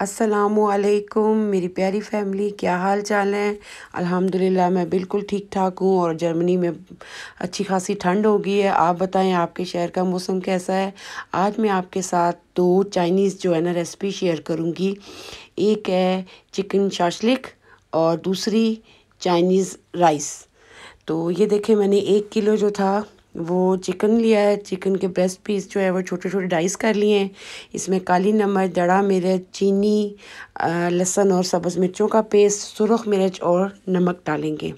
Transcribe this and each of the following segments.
असलकुम मेरी प्यारी फैमिली क्या हाल चाल है अल्हम्दुलिल्लाह मैं बिल्कुल ठीक ठाक हूँ और जर्मनी में अच्छी खासी ठंड हो गई है आप बताएं आपके शहर का मौसम कैसा है आज मैं आपके साथ दो चाइनीज़ जो है ना रेसिपी शेयर करूँगी एक है चिकन शाशलिक और दूसरी चाइनीज़ राइस तो ये देखें मैंने एक किलो जो था वो चिकन लिया है चिकन के ब्रेस्ट पीस जो है वो छोटे छोटे डाइस कर लिए हैं इसमें काली नमक दड़ा मिर्च चीनी लहसुन और सब्ज़ मिर्चों का पेस्ट सुरख मिर्च और नमक डालेंगे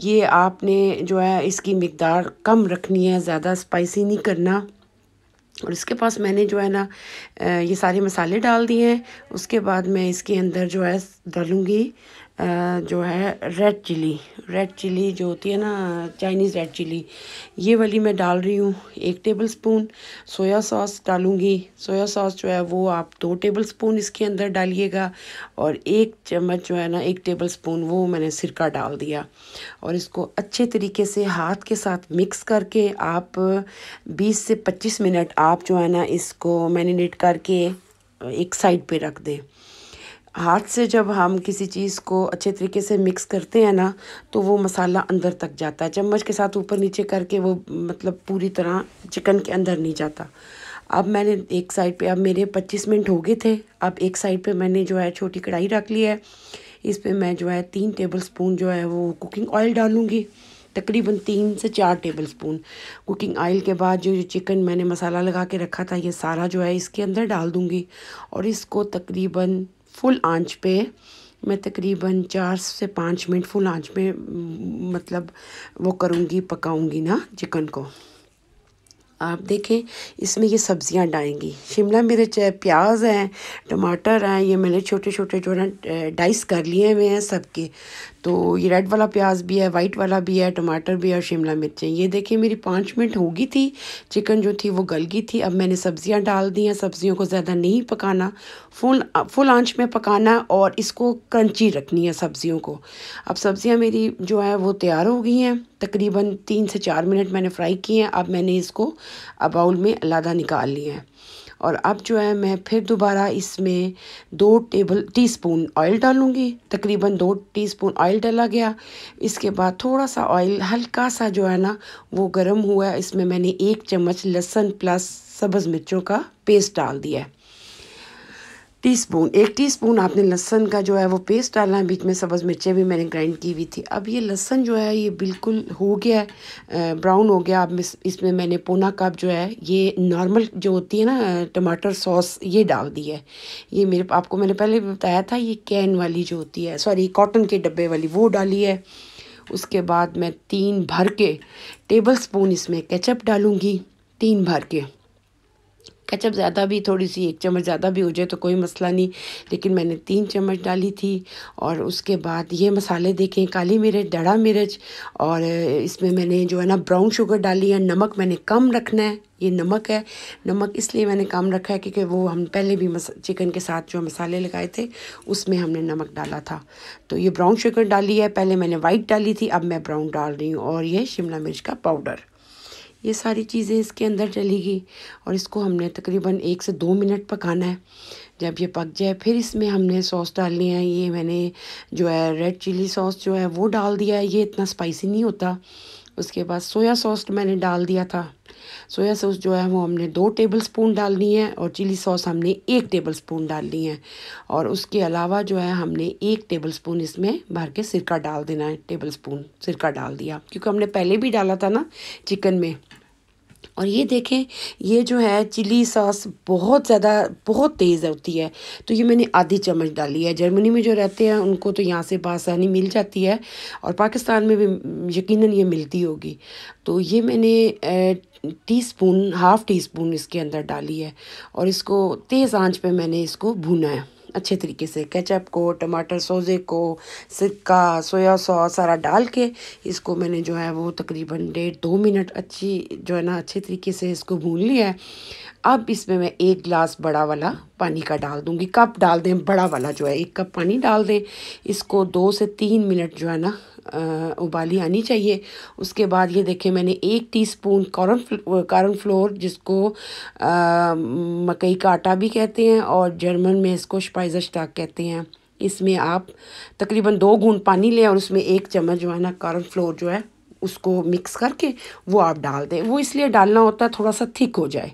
ये आपने जो है इसकी मकदार कम रखनी है ज़्यादा स्पाइसी नहीं करना और इसके पास मैंने जो है ना ये सारे मसाले डाल दिए हैं उसके बाद मैं इसके अंदर जो है डालूँगी जो है रेड चिली रेड चिली जो होती है ना चाइनीज़ रेड चिली ये वाली मैं डाल रही हूँ एक टेबल स्पून सोया सॉस डालूँगी सोया सॉस जो है वो आप दो टेबल स्पून इसके अंदर डालिएगा और एक चम्मच जो है ना एक टेबल स्पून वो मैंने सिरका डाल दिया और इसको अच्छे तरीके से हाथ के साथ मिक्स करके आप बीस से पच्चीस मिनट आप जो है ना इसको मैरिनेट करके एक साइड पर रख दें हाथ से जब हम किसी चीज़ को अच्छे तरीके से मिक्स करते हैं ना तो वो मसाला अंदर तक जाता है चम्मच के साथ ऊपर नीचे करके वो मतलब पूरी तरह चिकन के अंदर नहीं जाता अब मैंने एक साइड पे अब मेरे 25 मिनट हो गए थे अब एक साइड पे मैंने जो है छोटी कढ़ाई रख ली है इस पर मैं जो है तीन टेबल स्पून जो है वो कुकिंग ऑयल डालूँगी तकरीबन तीन से चार टेबल स्पून कुकिंग ऑयल के बाद जो जो चिकन मैंने मसाला लगा के रखा था ये सारा जो है इसके अंदर डाल दूँगी और इसको तकरीबन फुल आंच पे मैं तकरीबन चार से पाँच मिनट फुल आंच में मतलब वो करूँगी पकाऊँगी ना चिकन को आप देखें इसमें ये सब्ज़ियाँ डालेंगी शिमला मिर्च है प्याज है टमाटर हैं ये मैंने छोटे छोटे जो है डाइस कर लिए हुए हैं सबके तो ये रेड वाला प्याज भी है वाइट वाला भी है टमाटर भी है और शिमला मिर्चें ये देखिए मेरी पाँच मिनट होगी थी चिकन जो थी वो गल गई थी अब मैंने सब्जियां डाल दी हैं सब्जियों को ज़्यादा नहीं पकाना फुल फुल आंच में पकाना और इसको क्रंची रखनी है सब्जियों को अब सब्जियां मेरी जो है वो तैयार हो गई हैं तकरीबन तीन से चार मिनट मैंने फ्राई किए हैं अब मैंने इसको अबाउल में अलादा निकाल लिया है और अब जो है मैं फिर दोबारा इसमें दो टेबल टीस्पून ऑयल डालूँगी तकरीबन दो टीस्पून ऑयल डाला गया इसके बाद थोड़ा सा ऑयल हल्का सा जो है ना वो गर्म हुआ इसमें मैंने एक चम्मच लहसुन प्लस सब्ज़ मिर्चों का पेस्ट डाल दिया है टीस्पून एक टीस्पून आपने लहसन का जो है वो पेस्ट डालना है बीच में सब्ज़ मिर्चें भी मैंने ग्राइंड की हुई थी अब ये लहसन जो है ये बिल्कुल हो गया है ब्राउन हो गया अब इसमें मैंने पौना कप जो है ये नॉर्मल जो होती है ना टमाटर सॉस ये डाल दी है ये मेरे आपको मैंने पहले भी बताया था ये कैन वाली जो होती है सॉरी कॉटन के डब्बे वाली वो डाली है उसके बाद मैं तीन भर के टेबल स्पून इसमें कैचअप डालूँगी तीन भर के कचप ज़्यादा भी थोड़ी सी एक चम्मच ज़्यादा भी हो जाए तो कोई मसला नहीं लेकिन मैंने तीन चम्मच डाली थी और उसके बाद ये मसाले देखें काली मिर्च डड़ा मिर्च और इसमें मैंने जो है ना ब्राउन शुगर डाली है नमक मैंने कम रखना है ये नमक है नमक इसलिए मैंने कम रखा है क्योंकि वो हम पहले भी चिकन के साथ जो मसाले लगाए थे उसमें हमने नमक डाला था तो ये ब्राउन शुगर डाली है पहले मैंने वाइट डाली थी अब मैं ब्राउन डाल रही हूँ और ये शिमला मिर्च का पाउडर ये सारी चीज़ें इसके अंदर चली गई और इसको हमने तकरीबन एक से दो मिनट पकाना है जब ये पक जाए फिर इसमें हमने सॉस डालनी है ये मैंने जो है रेड चिली सॉस जो है वो डाल दिया है ये इतना स्पाइसी नहीं होता उसके बाद सोया सॉस मैंने डाल दिया था सोया सॉस जो है वो हमने दो टेबल स्पून डालनी है और चिली सॉस हमने एक टेबल स्पून डालनी है और उसके अलावा जो है हमने एक टेबल स्पून इसमें भर के सिरका डाल देना है टेबल स्पून सिरका डाल दिया क्योंकि हमने पहले भी डाला था ना चिकन में और ये देखें ये जो है चिली सॉस बहुत ज़्यादा बहुत तेज़ होती है तो ये मैंने आधी चम्मच डाली है जर्मनी में जो रहते हैं उनको तो यहाँ से बासानी मिल जाती है और पाकिस्तान में भी यकीनन ये मिलती होगी तो ये मैंने teaspoon half teaspoon इसके अंदर डाली है और इसको तेज़ आंच पे मैंने इसको भुना है अच्छे तरीके से केचप को टमाटर सोजे को सिक्का सोया सॉस सारा डाल के इसको मैंने जो है वो तकरीबन डेढ़ दो मिनट अच्छी जो है ना अच्छे तरीके से इसको भून लिया है अब इसमें मैं एक गिलास बड़ा वाला पानी का डाल दूँगी कप डाल दें बड़ा वाला जो है एक कप पानी डाल दें इसको दो से तीन मिनट जो है ना उबाली आनी चाहिए उसके बाद ये देखें मैंने एक टीस्पून स्पून कॉर्न फ्लोर जिसको मकई का आटा भी कहते हैं और जर्मन में इसको स्पाइजर स्टाक कहते हैं इसमें आप तकरीबन दो घूंट पानी लें और उसमें एक चम्मच जो है ना कॉर्न फ्लोर जो है उसको मिक्स करके वो आप डाल दें वो इसलिए डालना होता है थोड़ा सा थिक हो जाए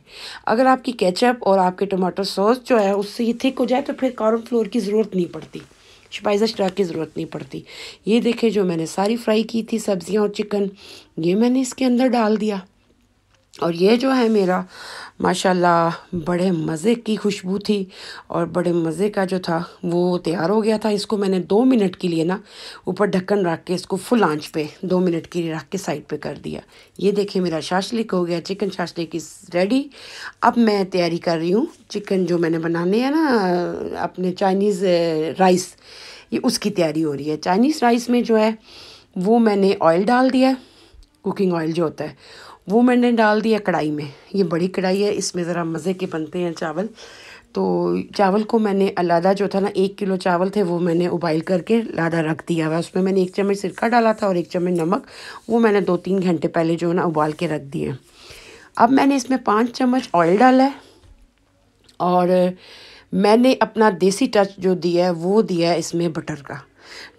अगर आपकी केचप और आपके टमाटर सॉस जो है उससे ये थिक हो जाए तो फिर कॉर्नफ्लोर की ज़रूरत नहीं पड़ती स्पाइस स्टॉक की ज़रूरत नहीं पड़ती ये देखें जो मैंने सारी फ्राई की थी सब्ज़ियाँ और चिकन ये मैंने इसके अंदर डाल दिया और ये जो है मेरा माशाल्लाह बड़े मज़े की खुशबू थी और बड़े मज़े का जो था वो तैयार हो गया था इसको मैंने दो मिनट के लिए ना ऊपर ढक्कन रख के इसको फुल आंच पे दो मिनट के लिए रख के साइड पे कर दिया ये देखिए मेरा शाशलिक हो गया चिकन शाशलिक इस रेडी अब मैं तैयारी कर रही हूँ चिकन जो मैंने बनाने हैं ना अपने चाइनीज़ राइस ये उसकी तैयारी हो रही है चाइनीज़ राइस में जो है वो मैंने ऑयल डाल दिया कुकिंग ऑयल जो होता है वो मैंने डाल दिया कढ़ाई में ये बड़ी कढ़ाई है इसमें ज़रा मज़े के बनते हैं चावल तो चावल को मैंने अलादा जो था ना एक किलो चावल थे वो मैंने उबाइल करके लादा रख दिया हुआ उसमें मैंने एक चम्मच सिरका डाला था और एक चम्मच नमक वो मैंने दो तीन घंटे पहले जो है ना उबाल के रख दिए अब मैंने इसमें पाँच चम्मच ऑयल डाला है और मैंने अपना देसी टच जो दिया है वो दिया है इसमें बटर का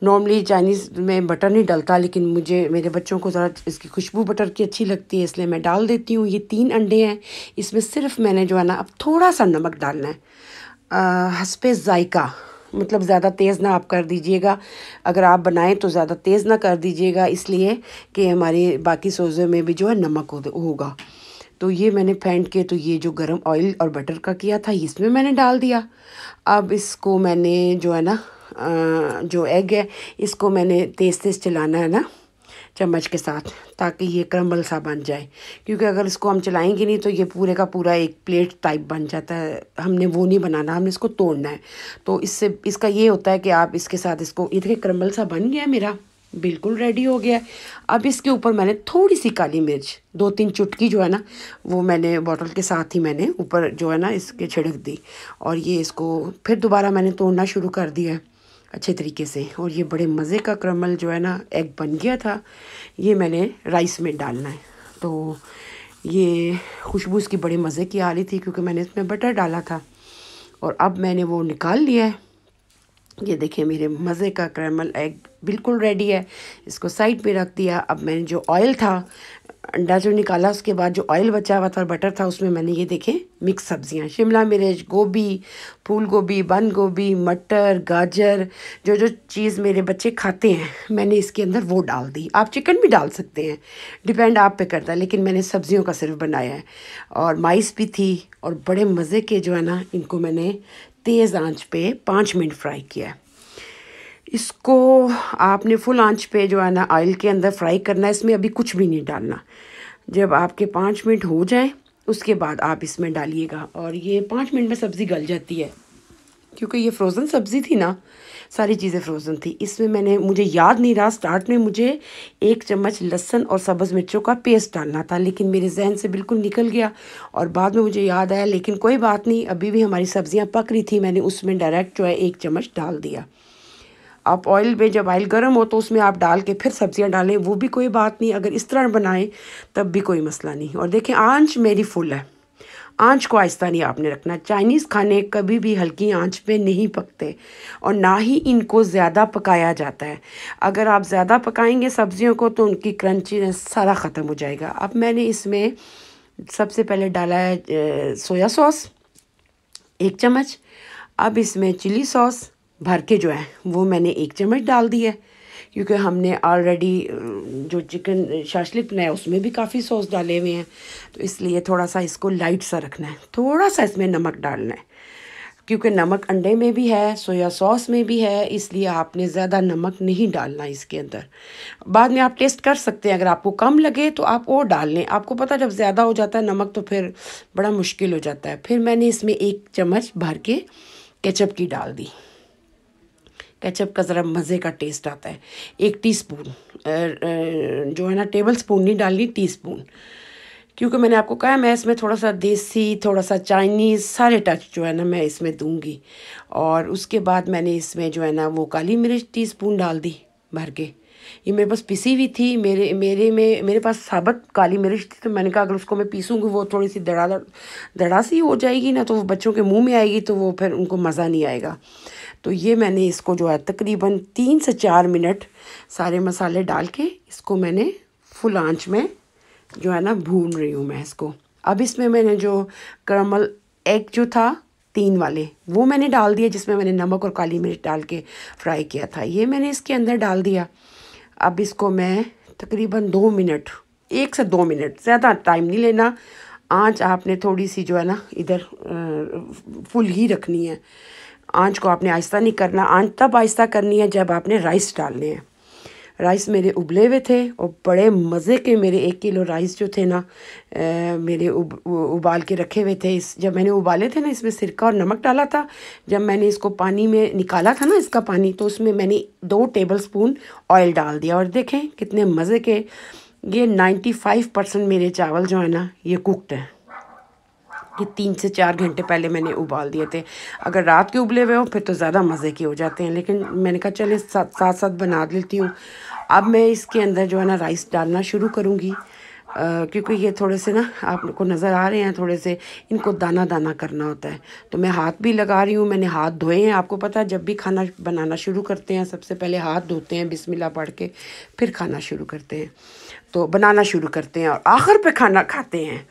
नॉर्मली चाइनीज़ में बटर नहीं डलता लेकिन मुझे मेरे बच्चों को ज़रा इसकी खुशबू बटर की अच्छी लगती है इसलिए मैं डाल देती हूँ ये तीन अंडे हैं इसमें सिर्फ मैंने जो है ना अब थोड़ा सा नमक डालना है हंसपे जायका मतलब ज़्यादा तेज़ ना आप कर दीजिएगा अगर आप बनाएं तो ज़्यादा तेज़ ना कर दीजिएगा इसलिए कि हमारे बाकी सोजे में भी जो है नमक होगा तो ये मैंने फेंट के तो ये जो गरम ऑयल और बटर का किया था इसमें मैंने डाल दिया अब इसको मैंने जो है ना जो एग है इसको मैंने तेज़ तेज़ चलाना है ना चम्मच के साथ ताकि ये क्रम्बल सा बन जाए क्योंकि अगर इसको हम चलाएंगे नहीं तो ये पूरे का पूरा एक प्लेट टाइप बन जाता है हमने वो नहीं बनाना हमने इसको तोड़ना है तो इससे इसका ये होता है कि आप इसके साथ इसको ये देखिए क्रम्बल सा बन गया मेरा बिल्कुल रेडी हो गया अब इसके ऊपर मैंने थोड़ी सी काली मिर्च दो तीन चुटकी जो है ना वो मैंने बॉटल के साथ ही मैंने ऊपर जो है ना इसके छिड़क दी और ये इसको फिर दोबारा मैंने तोड़ना शुरू कर दिया अच्छे तरीके से और ये बड़े मज़े का क्रमल जो है ना एग बन गया था ये मैंने राइस में डालना है तो ये खुशबू इसकी बड़े मज़े की आ रही थी क्योंकि मैंने इसमें बटर डाला था और अब मैंने वो निकाल लिया है ये देखिए मेरे मज़े का क्रमल एग बिल्कुल रेडी है इसको साइड पे रख दिया अब मैंने जो ऑयल था अंडा जो निकाला उसके बाद जो ऑयल बचा हुआ था और बटर था उसमें मैंने ये देखे मिक्स सब्जियां शिमला मिर्च गोभी फूल गोभी बंद गोभी मटर गाजर जो जो चीज़ मेरे बच्चे खाते हैं मैंने इसके अंदर वो डाल दी आप चिकन भी डाल सकते हैं डिपेंड आप पे करता है लेकिन मैंने सब्जियों का सिर्फ बनाया है और माइस भी थी और बड़े मज़े के जो है ना इनको मैंने तेज़ आँच पे पाँच मिनट फ्राई किया है इसको आपने फुल आंच पे जो है ना ऑयल के अंदर फ्राई करना है इसमें अभी कुछ भी नहीं डालना जब आपके पाँच मिनट हो जाए उसके बाद आप इसमें डालिएगा और ये पाँच मिनट में सब्ज़ी गल जाती है क्योंकि ये फ्रोज़न सब्ज़ी थी ना सारी चीज़ें फ्रोज़न थी इसमें मैंने मुझे याद नहीं रहा स्टार्ट में मुझे एक चम्मच लहसन और सब्ज़ मिर्चों का पेस्ट डालना था लेकिन मेरे जहन से बिल्कुल निकल गया और बाद में मुझे याद आया लेकिन कोई बात नहीं अभी भी हमारी सब्ज़ियाँ पक रही थी मैंने उसमें डायरेक्ट जो है एक चम्मच डाल दिया आप ऑयल में जब ऑयल गर्म हो तो उसमें आप डाल के फिर सब्ज़ियाँ डालें वो भी कोई बात नहीं अगर इस तरह बनाएं तब भी कोई मसला नहीं और देखें आंच मेरी फुल है आंच को आहिस्ता नहीं आपने रखना चाइनीज़ खाने कभी भी हल्की आंच पे नहीं पकते और ना ही इनको ज़्यादा पकाया जाता है अगर आप ज़्यादा पकाएंगे सब्ज़ियों को तो उनकी क्रंचीनेस सारा ख़त्म हो जाएगा अब मैंने इसमें सबसे पहले डाला है सोया सॉस एक चम्मच अब इसमें चिली सॉस भर के जो है वो मैंने एक चम्मच डाल दी है क्योंकि हमने ऑलरेडी जो चिकन शाशलिक बनाया उसमें भी काफ़ी सॉस डाले हुए हैं तो इसलिए थोड़ा सा इसको लाइट सा रखना है थोड़ा सा इसमें नमक डालना है क्योंकि नमक अंडे में भी है सोया सॉस में भी है इसलिए आपने ज़्यादा नमक नहीं डालना इसके अंदर बाद में आप टेस्ट कर सकते हैं अगर आपको कम लगे तो आप और डाल लें आपको पता जब ज़्यादा हो जाता है नमक तो फिर बड़ा मुश्किल हो जाता है फिर मैंने इसमें एक चम्मच भर के केचप की डाल दी केचप का ज़रा मज़े का टेस्ट आता है एक टीस्पून जो है ना टेबल स्पून नहीं डालनी टीस्पून क्योंकि मैंने आपको कहा है मैं इसमें थोड़ा सा देसी थोड़ा सा चाइनीज़ सारे टच जो है ना मैं इसमें दूंगी और उसके बाद मैंने इसमें जो है ना वो काली मिर्च स्पून डाल दी भर के ये मेरे पास पिसी हुई थी मेरे मेरे में मेरे पास साबत काली मिर्च थी तो मैंने कहा अगर उसको मैं पीसूँगी वो थोड़ी सी दड़ा दड़ा सी हो जाएगी ना तो वो बच्चों के मुंह में आएगी तो वो फिर उनको मज़ा नहीं आएगा तो ये मैंने इसको जो है तकरीबन तीन से चार मिनट सारे मसाले डाल के इसको मैंने फुल आंच में जो है ना भून रही हूँ मैं इसको अब इसमें मैंने जो करमल एग जो था तीन वाले वो मैंने डाल दिए जिसमें मैंने नमक और काली मिर्च डाल के फ्राई किया था ये मैंने इसके अंदर डाल दिया अब इसको मैं तकरीबन दो मिनट एक से दो मिनट ज़्यादा टाइम नहीं लेना आँच आपने थोड़ी सी जो है ना इधर फुल ही रखनी है आंच को आपने आहिस्ता नहीं करना आंच तब आहिस्ता करनी है जब आपने राइस डालने हैं राइस मेरे उबले हुए थे और बड़े मज़े के मेरे एक किलो राइस जो थे ना आ, मेरे उब, उबाल के रखे हुए थे इस जब मैंने उबाले थे ना इसमें सिरका और नमक डाला था जब मैंने इसको पानी में निकाला था ना इसका पानी तो उसमें मैंने दो टेबल स्पून ऑयल डाल दिया और देखें कितने मज़े के ये फाइव परसेंट मेरे चावल जो है ना ये कुकड हैं ये तीन से चार घंटे पहले मैंने उबाल दिए थे अगर रात के उबले हुए हों फिर तो ज़्यादा मज़े के हो जाते हैं लेकिन मैंने कहा चले साथ साथ, साथ बना लेती हूँ अब मैं इसके अंदर जो है ना राइस डालना शुरू करूँगी क्योंकि ये थोड़े से ना आपको नज़र आ रहे हैं थोड़े से इनको दाना दाना करना होता है तो मैं हाथ भी लगा रही हूँ मैंने हाथ धोए हैं आपको पता है जब भी खाना बनाना शुरू करते हैं सबसे पहले हाथ धोते हैं बिस्मिल्लाह पढ़ के फिर खाना शुरू करते हैं तो बनाना शुरू करते हैं और आखिर पे खाना खाते हैं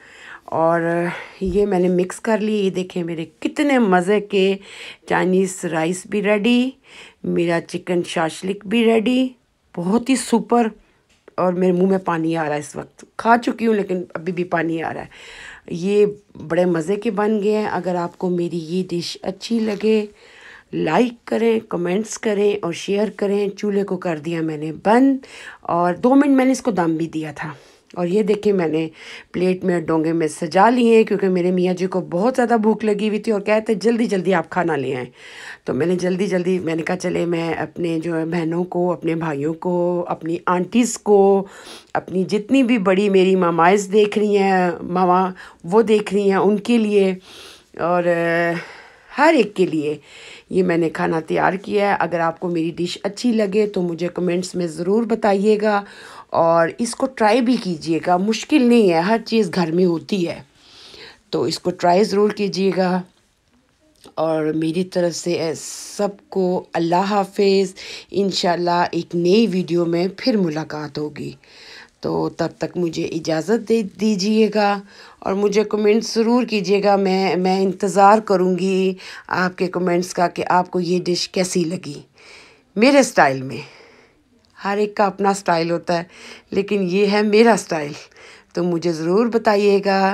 और ये मैंने मिक्स कर ली ये देखें मेरे कितने मज़े के चाइनीज़ राइस भी रेडी मेरा चिकन शाशलिक भी रेडी बहुत ही सुपर और मेरे मुंह में पानी आ रहा है इस वक्त खा चुकी हूँ लेकिन अभी भी पानी आ रहा है ये बड़े मज़े के बन गए हैं अगर आपको मेरी ये डिश अच्छी लगे लाइक करें कमेंट्स करें और शेयर करें चूल्हे को कर दिया मैंने बंद और दो मिनट मैंने इसको दम भी दिया था और ये देखिए मैंने प्लेट में डोंगे में सजा लिए क्योंकि मेरे मियाँ जी को बहुत ज़्यादा भूख लगी हुई थी और कहते जल्दी जल्दी आप खाना ले आएँ तो मैंने जल्दी जल्दी मैंने कहा चले मैं अपने जो है बहनों को अपने भाइयों को अपनी आंटीज़ को अपनी जितनी भी बड़ी मेरी मामाइज देख रही हैं मामा वो देख रही हैं उनके लिए और हर एक के लिए ये मैंने खाना तैयार किया है अगर आपको मेरी डिश अच्छी लगे तो मुझे कमेंट्स में ज़रूर बताइएगा और इसको ट्राई भी कीजिएगा मुश्किल नहीं है हर चीज़ घर में होती है तो इसको ट्राई ज़रूर कीजिएगा और मेरी तरफ से सबको अल्लाह हाफिज़ इन एक नई वीडियो में फिर मुलाकात होगी तो तब तक मुझे इजाज़त दे दीजिएगा और मुझे कमेंट ज़रूर कीजिएगा मैं मैं इंतज़ार करूँगी आपके कमेंट्स का कि आपको ये डिश कैसी लगी मेरे स्टाइल में हर एक का अपना स्टाइल होता है लेकिन ये है मेरा स्टाइल तो मुझे ज़रूर बताइएगा